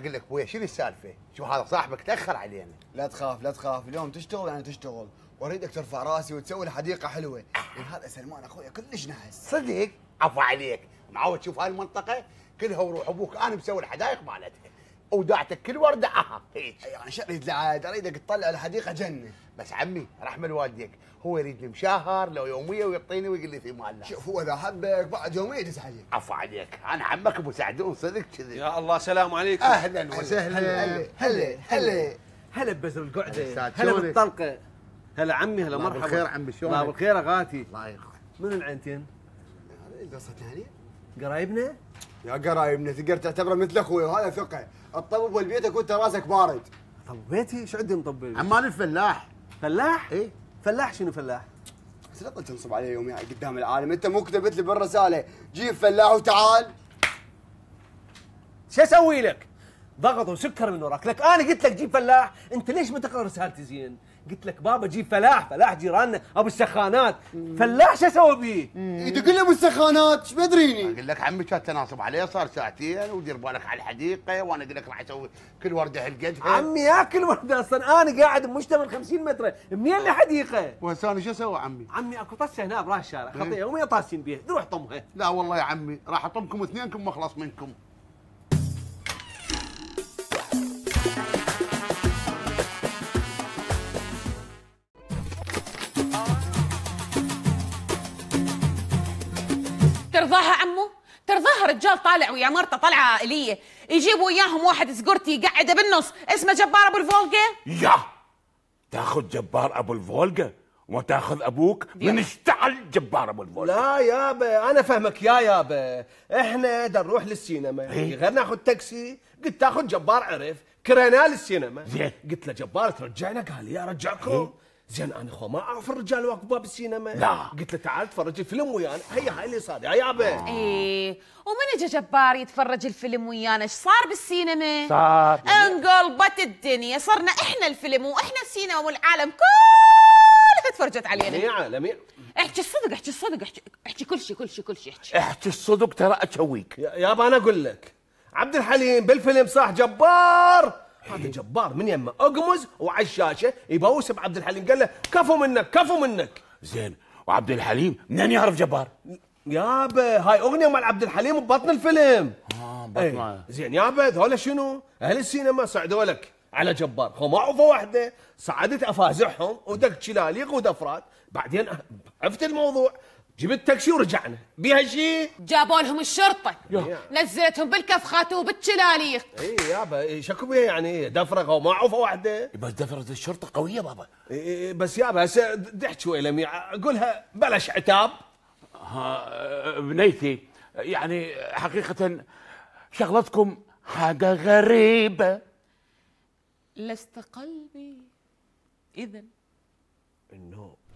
اقول لك ابوي شنو السالفه؟ شو هذا صاحبك تاخر علينا لا تخاف لا تخاف اليوم تشتغل يعني تشتغل واريدك ترفع راسي وتسوي الحديقه حلوه لان آه. هذا سلمان اخويا كلش نحس صدق عفا عليك معود شوف هاي المنطقه كلها وروح ابوك انا مسوي الحدائق مالتها ودعتك كل ورده اها هيك أيوة، يعني اريد العاد اريدك تطلع الحديقه جنه بس عمي رحم الوالديك هو يريدني مشاهر لو يوميه ويعطيني ويقول لي في مال شوف هو اذا حبك بعد يوميه يدز عليك عفو عليك انا عمك ابو سعدون صدق كذي يا الله سلام عليكم اهلا وسهلا هلا هلا هلا هلا ببزر القعده هلا بالطلقه هلا عمي هلا مرحبا بالخير عمي شلونك؟ الله بالخير اغاتي الله يخليك من العنتين؟ قصة ثانية؟ قرايبنا؟ يا قرايبنا تقدر تعتبره مثل اخوي وهذا ثقه تطبب والبيت وانت راسك بارد طب بيتي ايش عندي مطبل؟ عمال الفلاح فلاح؟ اي فلاح شنو فلاح؟ انت لا تنصب علي يومي يعني قدام العالم انت مو كتبت لي بالرساله جيب فلاح وتعال شو اسوي لك؟ ضغط وسكر من وراك لك انا قلت لك جيب فلاح انت ليش ما تقرا رسالتي زين قلت لك بابا جيب فلاح فلاح جيراننا ابو السخانات فلاح شو اسوي بيه يدق إيه، له ابو السخانات ايش بدريني اقول لك عمي كان تناصب عليه صار ساعتين ودير بالك على الحديقه وانا اقول لك راح اسوي كل ورده هالقد عمي ياكل ورده اصلا انا قاعد بمجتمع 50 متر منين الحديقه انا شو اسوي عمي عمي اكو طشه هنا براس الشارع إيه. خطيه وما طاسين بيها روح طمها لا والله يا عمي راح اطمكم اثنينكم واخلص منكم ترضاها عمو ترضاها رجال طالع ويا مرته طالعه عائلية يجيبوا وياهم واحد سكورتي يقعده بالنص اسمه جبار ابو الفولقة يا تاخذ جبار ابو الفولقة وما تاخذ ابوك من اشتعل جبار ابو الفولقة لا يابا انا فهمك يا يابا احنا دا نروح للسينما إيه؟ غير ناخذ تاكسي قلت تاخذ جبار عرف كرينا للسينما زين قلت له جبار ترجعنا قال يا رجعكم إيه؟ زين انا خو ما اعرف الرجال واقف باب السينما لا قلت له تعال تفرج الفيلم ويانا هيا هاي اللي صار يا يابا ايه ومن اجى جبار يتفرج الفيلم ويانا ايش صار بالسينما؟ صار انقلبت الدنيا صرنا احنا الفيلم واحنا السينما والعالم كلها تفرجت علينا جميعا عالم احكي الصدق احكي الصدق احكي كل شيء كل شيء كل شيء احكي احكي الصدق ترى اشويك يابا انا اقول لك عبد الحليم بالفيلم صح جبار هذا جبار من يمه اقمز وعلى الشاشه يبوس بعبد الحليم قال له كفو منك كفو منك زين وعبد الحليم منين يعرف جبار؟ يابا هاي اغنيه مال عبد الحليم ببطن الفيلم اه بطن إيه. زين يابا هذول شنو؟ اهل السينما صعدوا لك على جبار هو ما عوفه واحده صعدت افازعهم ودق شلاليق ودفرات بعدين عفت الموضوع جبت تاكسي ورجعنا شيء جابوا لهم الشرطه يوه. نزلتهم بالكفخات وبالتلاليق اي يابا شكو بها يعني دفرقه وما عوفه واحده بس دفره الشرطه قويه بابا بس يابا هسه دحت شوي لمي قولها بلاش عتاب ها بنيتي يعني حقيقه شغلتكم حاجه غريبه لست قلبي اذا النوم